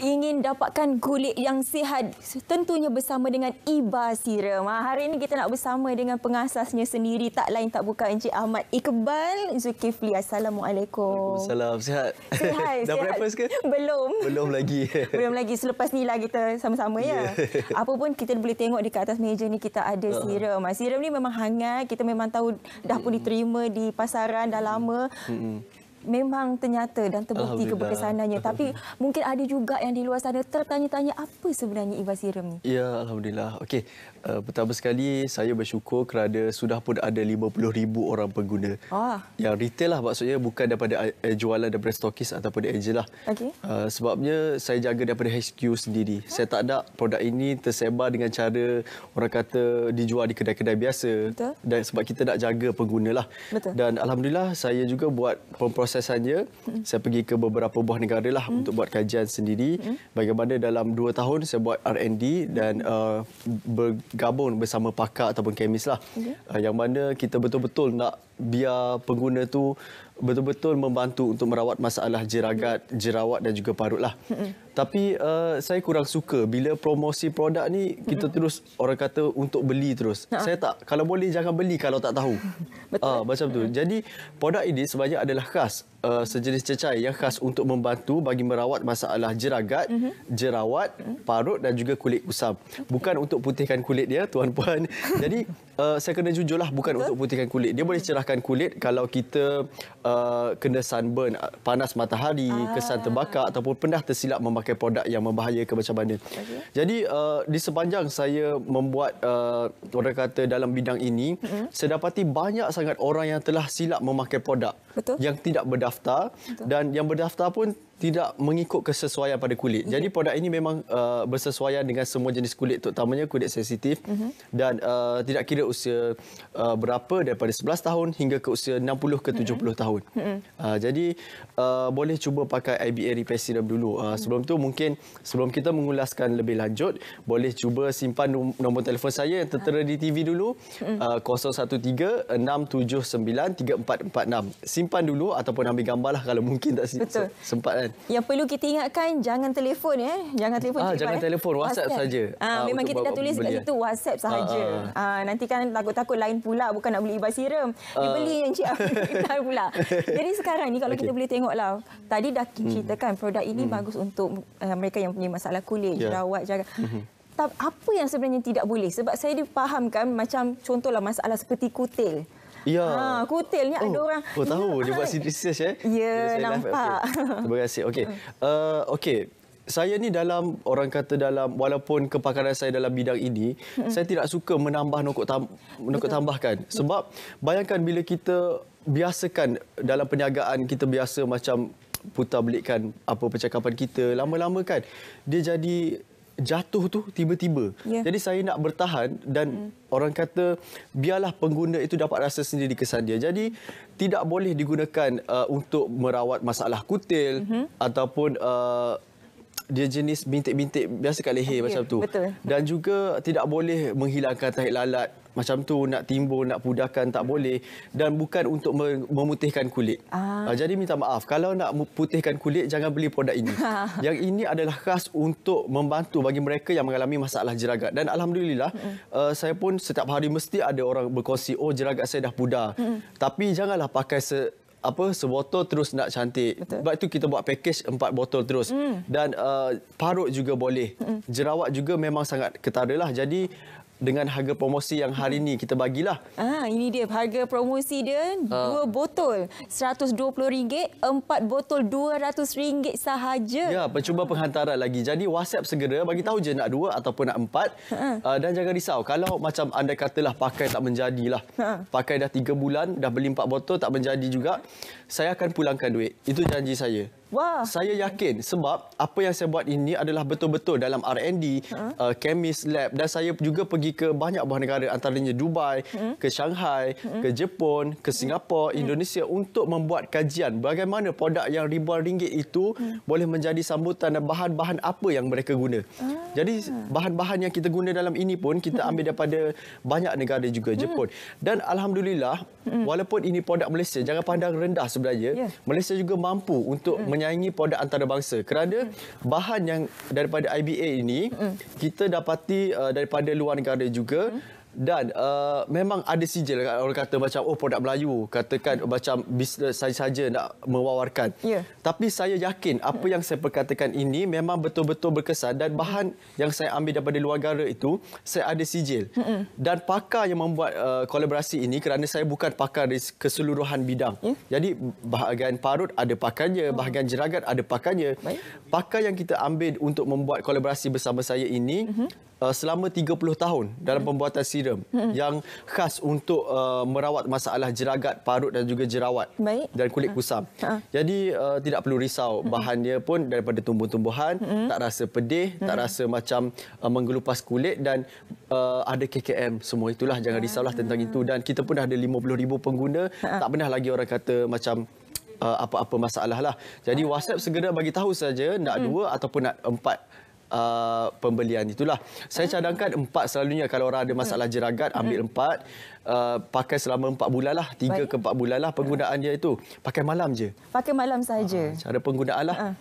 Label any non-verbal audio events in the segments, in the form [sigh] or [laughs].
ingin dapatkan kulit yang sihat tentunya bersama dengan Iba Serum. Ah, hari ini kita nak bersama dengan pengasasnya sendiri tak lain tak bukan Encik Ahmad Iqbal Zulkifli. Assalamualaikum. Salam sihat. Sihat. [laughs] Dah breakfast ke? Belum. Belum lagi. [laughs] Belum lagi selepas ni lah kita sama-sama ya. Yeah. [laughs] Apa pun kita boleh tengok dekat atas meja ni kita ada uh. serum. Ah, serum ni memang hangat. Kita memang tahu dah pun diterima di pasaran dah lama. Mm -hmm memang ternyata dan terbukti keberkesanannya. Tapi mungkin ada juga yang di luar sana tertanya-tanya apa sebenarnya Iva Serum ni? Ya, Alhamdulillah. Okey, uh, pertama sekali saya bersyukur kerana sudah pun ada 50,000 orang pengguna. Ah. Yang retail lah maksudnya bukan daripada eh, jualan daripada stokis ataupun agent lah. Okay. Uh, eh, sebabnya saya jaga daripada HQ sendiri. Huh? Saya tak nak produk ini tersebar dengan cara orang kata dijual di kedai-kedai biasa. Betul. Dan sebab kita nak jaga pengguna lah. Betul. Dan Alhamdulillah saya juga buat pemproses kesuksesannya hmm. saya pergi ke beberapa buah negara lah hmm. untuk buat kajian sendiri hmm. bagaimana dalam dua tahun saya buat R&D dan hmm. uh, bergabung bersama pakar ataupun kemis lah okay. Ya. uh, yang mana kita betul-betul nak biar pengguna tu betul-betul membantu untuk merawat masalah jeragat, jerawat dan juga parut lah. Tapi uh, saya kurang suka bila promosi produk ni kita terus orang kata untuk beli terus. Ha. Saya tak kalau boleh jangan beli kalau tak tahu. [laughs] Betul. Uh, macam tu. Jadi produk ini sebenarnya adalah khas uh, sejenis cecair yang khas untuk membantu bagi merawat masalah jeragat, mm -hmm. jerawat, mm -hmm. parut dan juga kulit kusam. Okay. Bukan untuk putihkan kulit dia, tuan-puan. [laughs] Jadi, uh, saya kena jujurlah bukan Betul? untuk putihkan kulit. Dia boleh cerahkan kulit kalau kita uh, kena sunburn, panas matahari, ah. kesan terbakar ataupun pernah tersilap memakai produk yang membahayakan macam mana. Okay. Jadi, uh, di sepanjang saya membuat uh, orang kata dalam bidang ini, mm -hmm. saya dapati banyak sangat orang yang telah silap memakai produk Betul? yang tidak berdaftar berdaftar dan yang berdaftar pun tidak mengikut kesesuaian pada kulit. Okay. Jadi produk ini memang uh, bersesuaian dengan semua jenis kulit terutamanya kulit sensitif mm -hmm. dan uh, tidak kira usia uh, berapa daripada 11 tahun hingga ke usia 60 ke 70 mm -hmm. tahun. Mm -hmm. uh, jadi uh, boleh cuba pakai IBA Repair Serum dulu. Uh, mm -hmm. Sebelum tu mungkin sebelum kita mengulaskan lebih lanjut boleh cuba simpan nombor telefon saya yang tertera ah. di TV dulu mm -hmm. uh, 013 679 3446. Simpan dulu ataupun ambil gambarlah kalau mungkin tak se sempat kan. Yang perlu kita ingatkan jangan telefon ya. Jangan telefon. Ah jangan eh. telefon WhatsApp saja. Ah memang kita dah tulis kat situ WhatsApp saja. Ah, ah. Eh. ah, ah, ah. ah nanti kan takut-takut lain pula bukan nak beli ibas serum. Ah. Beli yang cik Afiq [laughs] pula. Jadi sekarang ni kalau okay. kita boleh tengoklah tadi dah ceritakan hmm. produk ini hmm. bagus untuk uh, mereka yang punya masalah kulit, yeah. jerawat, jaga. Hmm. Tapi apa yang sebenarnya tidak boleh? Sebab saya dipahamkan macam contohlah masalah seperti kutil. Ya. Ha, ah, kutil oh. ada orang. Oh, tahu ya. dia buat [laughs] research eh. Ya, dia nampak. Okay. Terima kasih. Okey. Uh, Okey. Saya ni dalam orang kata dalam walaupun kepakaran saya dalam bidang ini, hmm. saya tidak suka menambah nokok tam, nokok tambahkan. Sebab bayangkan bila kita biasakan dalam perniagaan kita biasa macam putar belikan apa percakapan kita lama-lama kan dia jadi jatuh tu tiba-tiba. Yeah. Jadi saya nak bertahan dan mm. orang kata biarlah pengguna itu dapat rasa sendiri kesan dia. Jadi tidak boleh digunakan uh, untuk merawat masalah kutil mm-hmm. ataupun uh, dia jenis bintik-bintik biasa kat leher okay, ya, macam tu. Betul. Dan juga tidak boleh menghilangkan tahi lalat macam tu nak timbul nak pudahkan tak boleh dan bukan untuk memutihkan kulit. Ah. ah. Jadi minta maaf kalau nak putihkan kulit jangan beli produk ini. [laughs] yang ini adalah khas untuk membantu bagi mereka yang mengalami masalah jeragat dan alhamdulillah mm. uh, saya pun setiap hari mesti ada orang berkongsi oh jeragat saya dah pudar. Mm. Tapi janganlah pakai se apa sebotol terus nak cantik. Sebab itu kita buat package empat botol terus. Mm. Dan uh, parut juga boleh. Mm. Jerawat juga memang sangat ketara lah. Jadi dengan harga promosi yang hari ini hmm. kita bagilah. Ah, ini dia harga promosi dia, ah. dua botol RM120, empat botol RM200 sahaja. Ya, percuba penghantaran lagi. Jadi WhatsApp segera bagi tahu je nak dua ataupun nak empat. Hmm. Ah. Dan jangan risau, kalau macam anda katalah pakai tak menjadilah. Ah. Pakai dah tiga bulan, dah beli empat botol tak menjadi juga. Saya akan pulangkan duit. Itu janji saya. Wah. Saya yakin sebab apa yang saya buat ini adalah betul-betul dalam R&D, huh? Ha? uh, chemist lab dan saya juga pergi ke banyak buah negara antaranya Dubai, hmm? ke Shanghai, hmm? ke Jepun, ke Singapura, hmm? Indonesia untuk membuat kajian bagaimana produk yang ribuan ringgit itu hmm? boleh menjadi sambutan dan bahan-bahan apa yang mereka guna. Hmm? Jadi bahan-bahan yang kita guna dalam ini pun kita hmm. ambil daripada banyak negara juga hmm. Jepun. Hmm. Dan alhamdulillah hmm. walaupun ini produk Malaysia jangan pandang rendah sebenarnya, yeah. Malaysia juga mampu untuk hmm penyanyi produk antarabangsa kerana mm. bahan yang daripada IBA ini mm. kita dapati uh, daripada luar negara juga mm. Dan uh, memang ada sijil orang kata macam oh produk Melayu katakan macam bisnes saja-saja nak mewawarkan. Yeah. Tapi saya yakin apa yang saya perkatakan ini memang betul-betul berkesan dan bahan yang saya ambil daripada luar negara itu saya ada sijil. Mm -mm. Dan pakar yang membuat uh, kolaborasi ini kerana saya bukan pakar di keseluruhan bidang. Mm? Jadi bahagian parut ada pakarnya, mm. bahagian jeragat ada pakarnya. Baik. Pakar yang kita ambil untuk membuat kolaborasi bersama saya ini mm -hmm. uh, selama 30 tahun dalam mm. pembuatan sijil serum hmm. yang khas untuk uh, merawat masalah jeragat, parut dan juga jerawat Baik. dan kulit ha. kusam. Ha. Jadi uh, tidak perlu risau bahan dia pun daripada tumbuh-tumbuhan, hmm. tak rasa pedih, hmm. tak rasa macam uh, menggelupas kulit dan uh, ada KKM semua itulah jangan ha. risaulah tentang ha. itu dan kita pun dah ada ribu pengguna, ha. tak pernah lagi orang kata macam uh, apa-apa masalah lah. Jadi ha. WhatsApp segera bagi tahu saja nak hmm. dua ataupun nak empat uh, pembelian itulah. Saya ah. cadangkan empat selalunya kalau orang ada masalah ah. jeragat ambil ah. empat uh, pakai selama empat bulan lah tiga Baik. ke empat bulan lah penggunaan dia itu pakai malam je. Pakai malam saja. Uh, cara penggunaan lah. Uh.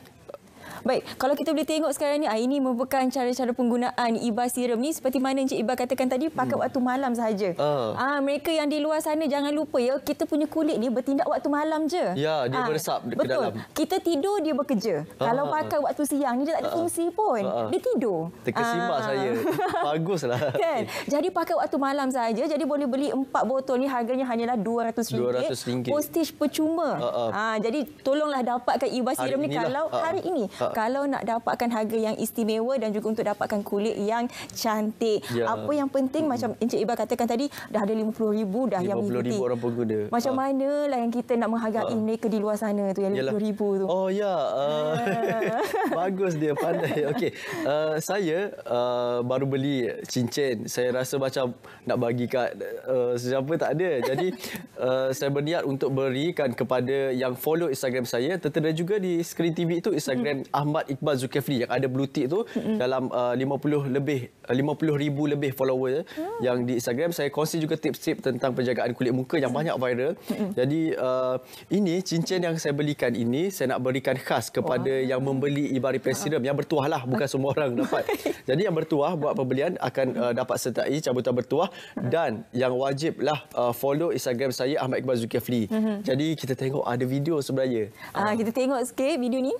Baik, kalau kita boleh tengok sekarang ni, ah, ini merupakan cara-cara penggunaan Iba Serum ni seperti mana Encik Iba katakan tadi, pakai hmm. waktu malam sahaja. Uh. Ah, mereka yang di luar sana jangan lupa ya, kita punya kulit ni bertindak waktu malam je. Ya, dia ah. meresap ke Betul. dalam. Kita tidur, dia bekerja. Uh. Kalau pakai waktu siang ni, dia tak ada uh. fungsi pun. Uh. Dia tidur. Terkesimak uh. saya. [laughs] Baguslah. Kan? Okay. Jadi pakai waktu malam saja, jadi boleh beli empat botol ni harganya hanyalah RM200. RM200. Postage percuma. Uh. Uh. Ah, jadi tolonglah dapatkan Iba Serum ni kalau uh. hari ini. Uh kalau nak dapatkan harga yang istimewa dan juga untuk dapatkan kulit yang cantik. Ya. Apa yang penting hmm. macam Encik Iba katakan tadi dah ada 50,000 dah 50, yang mengikuti. 50,000 orang pengguna. Macam ha. lah yang kita nak menghargai ha. mereka di luar sana tu yang 50,000 tu. Oh ya. Uh, [laughs] bagus dia pandai. [laughs] Okay, Uh, saya uh, baru beli cincin. Saya rasa macam nak bagi kat uh, siapa tak ada. Jadi uh, [laughs] saya berniat untuk berikan kepada yang follow Instagram saya tertera juga di skrin TV itu Instagram hmm. Ahmad Iqbal Zulkifli yang ada blue tick tu mm -hmm. dalam uh, 50 lebih uh, 50 ribu lebih follower mm. yang di Instagram saya kongsi juga tips-tips tentang penjagaan kulit muka yang banyak viral. Mm -hmm. Jadi uh, ini cincin yang saya belikan ini saya nak berikan khas kepada wow. Oh. yang membeli Ibari Face Serum yang bertuah lah bukan [laughs] semua orang dapat. Jadi yang bertuah buat pembelian akan uh, dapat sertai cabutan bertuah dan yang wajiblah uh, follow Instagram saya Ahmad Iqbal Zulkifli. Mm -hmm. Jadi kita tengok ada video sebenarnya. Ah uh, kita tengok sikit video ni.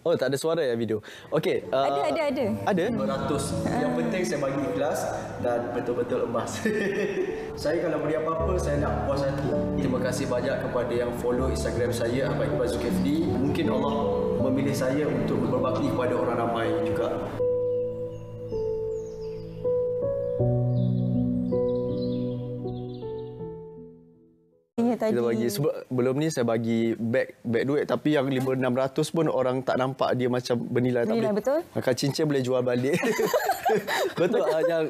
Oh, tak ada suara ya video. Okey. Uh, ada, ada, ada. Ada? 200. Yang penting saya bagi ikhlas dan betul-betul emas. [laughs] saya kalau beri apa-apa, saya nak puas hati. Terima kasih banyak kepada yang follow Instagram saya, Abang Iqbal Zulkifli. Mungkin Allah memilih saya untuk berbakti kepada orang ramai juga. bagi. Kita bagi. Sebab belum ni saya bagi beg beg duit tapi yang 5600 pun orang tak nampak dia macam bernilai. Bernilai tak betul. Maka cincin boleh jual balik. [laughs] betul. betul. yang,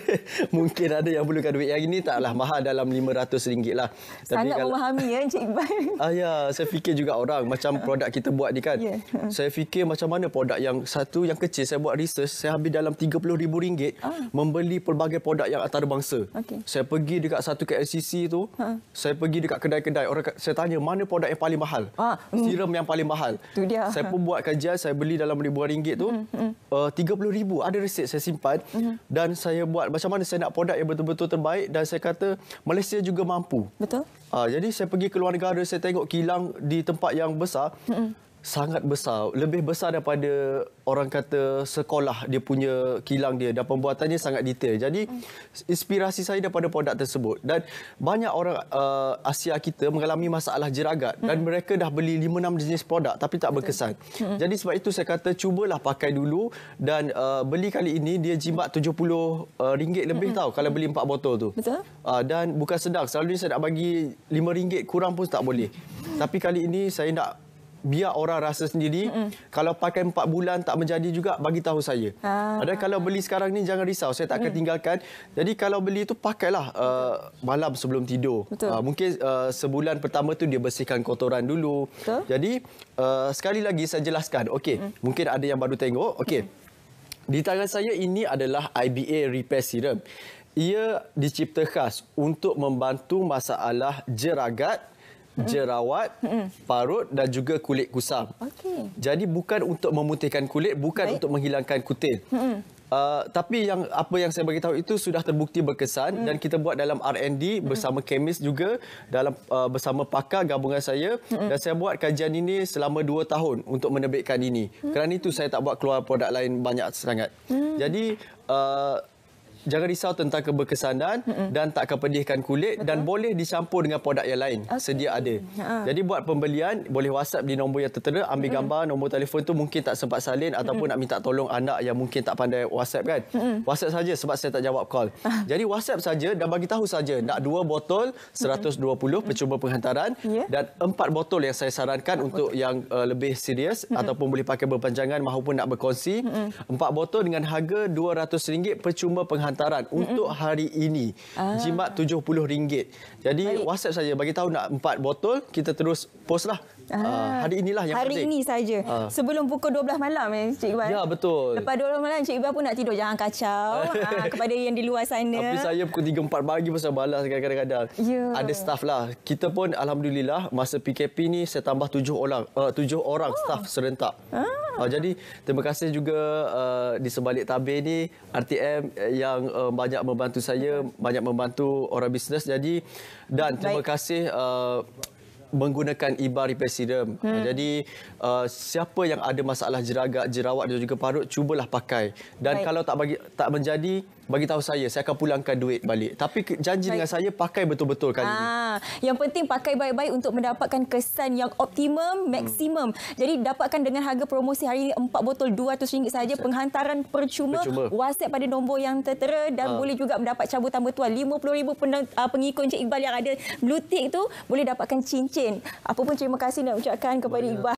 [laughs] mungkin ada yang perlukan duit yang ini taklah mahal dalam RM500 lah. Sangat tapi kalau, memahami ya Encik Iqbal. [laughs] ah, ya, saya fikir juga orang macam produk kita buat ni kan. Yeah. saya fikir macam mana produk yang satu yang kecil saya buat research saya habis dalam RM30,000 ah. membeli pelbagai produk yang antarabangsa. Okay. Saya pergi dekat satu KLCC tu, ha. saya pergi dekat dekat kedai-kedai orang saya tanya mana produk yang paling mahal? Ah, mm. serum yang paling mahal. Itu dia. Saya pun buat kajian, saya beli dalam ribuan ringgit tu. Mm-hmm. Uh, 30,000 ada resit saya simpan mm dan saya buat macam mana saya nak produk yang betul-betul terbaik dan saya kata Malaysia juga mampu. Betul. Uh, jadi saya pergi ke luar negara, saya tengok kilang di tempat yang besar. mm sangat besar lebih besar daripada orang kata sekolah dia punya kilang dia dan pembuatannya sangat detail jadi hmm. inspirasi saya daripada produk tersebut dan banyak orang uh, Asia kita mengalami masalah jeragat hmm. dan mereka dah beli 5 6 jenis produk tapi tak berkesan hmm. jadi sebab itu saya kata cubalah pakai dulu dan uh, beli kali ini dia jimat 70 uh, ringgit lebih hmm. tau kalau beli 4 botol tu Betul. Uh, dan bukan sedang selalunya saya nak bagi 5 ringgit kurang pun tak boleh hmm. tapi kali ini saya nak biar orang rasa sendiri. Mm -mm. Kalau pakai 4 bulan tak menjadi juga bagi tahu saya. Ah. Ada kalau beli sekarang ni jangan risau saya tak akan mm. tinggalkan. Jadi kalau beli tu pakailah uh, malam sebelum tidur. Uh, mungkin uh, sebulan pertama tu dia bersihkan kotoran dulu. Betul. Jadi uh, sekali lagi saya jelaskan. Okey, mm. mungkin ada yang baru tengok. Okey. Mm. Di tangan saya ini adalah IBA Repair Serum. Ia dicipta khas untuk membantu masalah jeragat jerawat, parut dan juga kulit kusam. Okey. Jadi bukan untuk memutihkan kulit, bukan Baik. untuk menghilangkan kutil. Uh, tapi yang apa yang saya bagi itu sudah terbukti berkesan mm. dan kita buat dalam R&D bersama kemis juga dalam uh, bersama pakar gabungan saya mm. dan saya buat kajian ini selama 2 tahun untuk menerbitkan ini. Mm. Kerana itu saya tak buat keluar produk lain banyak sangat. Mm. Jadi uh, jangan risau tentang keberkesanan mm -mm. dan tak akan pedihkan kulit Betul. dan boleh dicampur dengan produk yang lain okay. sedia ada. Ha. Jadi buat pembelian boleh WhatsApp di nombor yang tertera, ambil mm -mm. gambar nombor telefon tu mungkin tak sempat salin ataupun mm -mm. nak minta tolong anak yang mungkin tak pandai WhatsApp kan. Mm -mm. WhatsApp saja sebab saya tak jawab call. Ah. Jadi WhatsApp saja dan bagi tahu saja nak dua botol 120 mm -mm. percuma penghantaran yeah. dan empat botol yang saya sarankan untuk yang uh, lebih serius mm -mm. ataupun boleh pakai berpanjangan mahupun nak berkongsi. Empat mm empat botol dengan harga RM200 percuma penghantaran hantaran mm -mm. untuk hari ini. Ah. Jimat RM70. Jadi Baik. WhatsApp saja bagi tahu nak empat botol, kita terus postlah Ah, ah, hari inilah yang hari penting. Hari ini saja. Ah. Sebelum pukul 12 malam eh Cik Iqbal. Ya betul. Lepas 12 malam Cik Iqbal pun nak tidur jangan kacau. [laughs] ah, kepada yang di luar sana. Tapi saya pukul 3 4 pagi pun saya balas kadang-kadang. Yeah. Ada staff lah. Kita pun alhamdulillah masa PKP ni saya tambah 7 orang eh, uh, 7 orang oh. staff serentak. Ah. Uh, jadi terima kasih juga uh, di sebalik tabir ni RTM yang uh, banyak membantu saya, banyak membantu orang bisnes jadi dan terima Baik. kasih uh, menggunakan ibar ripesidem. Hmm. Ah, jadi uh, siapa yang ada masalah jeragak, jerawat dan juga parut cubalah pakai. Dan Baik. kalau tak bagi tak menjadi bagi tahu saya saya akan pulangkan duit balik. Tapi janji Baik. dengan saya pakai betul-betul kali ha. ini. Ah, yang penting pakai baik-baik untuk mendapatkan kesan yang optimum, hmm. maksimum. Hmm. Jadi dapatkan dengan harga promosi hari ini 4 botol RM200 saja penghantaran percuma. percuma. WhatsApp pada nombor yang tertera dan ha. boleh juga mendapat cabutan bertuah 50,000 pengikut Cik Iqbal yang ada blue tick tu boleh dapatkan cincin cincin. Apa pun terima kasih nak ucapkan kepada ibu.